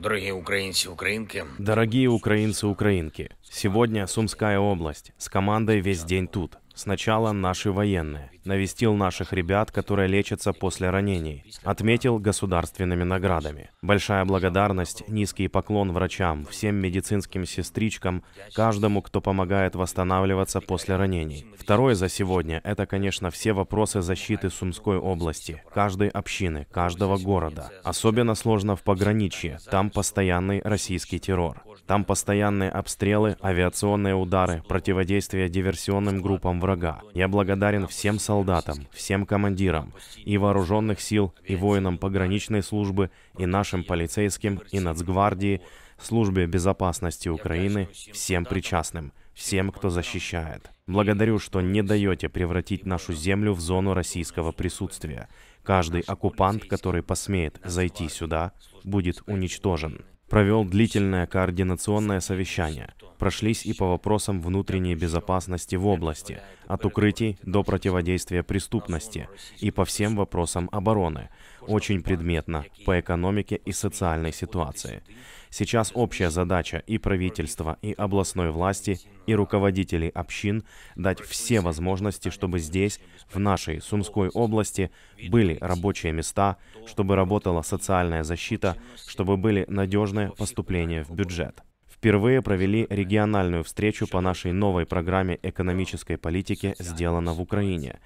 Дорогие украинцы, украинки. Дорогие украинцы, украинки. Сегодня Сумская область. С командой весь день тут. Сначала наши военные. Навестил наших ребят, которые лечатся после ранений. Отметил государственными наградами. Большая благодарность, низкий поклон врачам, всем медицинским сестричкам, каждому, кто помогает восстанавливаться после ранений. Второе за сегодня – это, конечно, все вопросы защиты Сумской области, каждой общины, каждого города. Особенно сложно в пограничье, там постоянный российский террор. Там постоянные обстрелы, авиационные удары, противодействие диверсионным группам врага. Я благодарен всем солдатам, всем командирам и вооруженных сил, и воинам пограничной службы, и нашим полицейским, и нацгвардии, службе безопасности Украины, всем причастным, всем, кто защищает. Благодарю, что не даете превратить нашу землю в зону российского присутствия. Каждый оккупант, который посмеет зайти сюда, будет уничтожен провел длительное координационное совещание, прошлись и по вопросам внутренней безопасности в области, от укрытий до противодействия преступности и по всем вопросам обороны, очень предметно, по экономике и социальной ситуации. Сейчас общая задача и правительства, и областной власти, и руководителей общин дать все возможности, чтобы здесь, в нашей Сумской области, были рабочие места, чтобы работала социальная защита, чтобы были надежные поступления в бюджет впервые провели региональную встречу по нашей новой программе экономической политики «Сделано в Украине».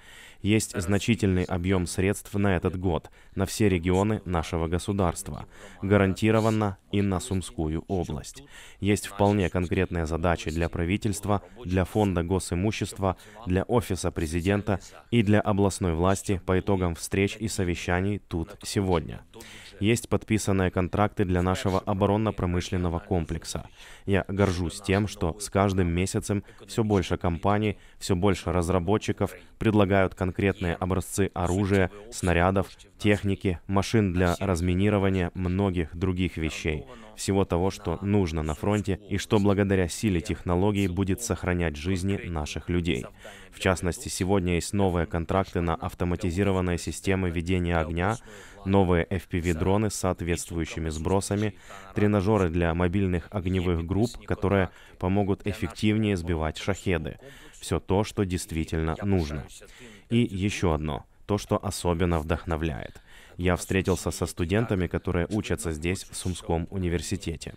Есть значительный объем средств на этот год, на все регионы нашего государства, гарантированно и на Сумскую область. Есть вполне конкретные задачи для правительства, для Фонда госимущества, для Офиса президента и для областной власти по итогам встреч и совещаний тут сегодня есть подписанные контракты для нашего оборонно-промышленного комплекса. Я горжусь тем, что с каждым месяцем все больше компаний, все больше разработчиков предлагают конкретные образцы оружия, снарядов, техники, машин для разминирования, многих других вещей всего того, что нужно на фронте и что благодаря силе технологий будет сохранять жизни наших людей. В частности, сегодня есть новые контракты на автоматизированные системы ведения огня, новые FPV-дроны с соответствующими сбросами, тренажеры для мобильных огневых групп, которые помогут эффективнее сбивать шахеды. Все то, что действительно нужно. И еще одно — то, что особенно вдохновляет. Я встретился со студентами, которые учатся здесь, в Сумском университете,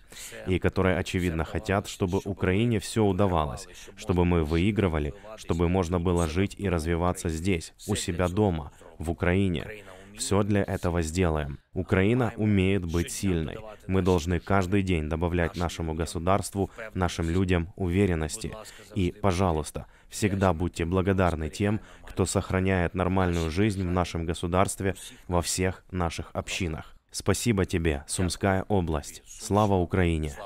и которые, очевидно, хотят, чтобы Украине все удавалось, чтобы мы выигрывали, чтобы можно было жить и развиваться здесь, у себя дома, в Украине, все для этого сделаем. Украина умеет быть сильной. Мы должны каждый день добавлять нашему государству, нашим людям уверенности. И, пожалуйста, всегда будьте благодарны тем, кто сохраняет нормальную жизнь в нашем государстве, во всех наших общинах. Спасибо тебе, Сумская область. Слава Украине!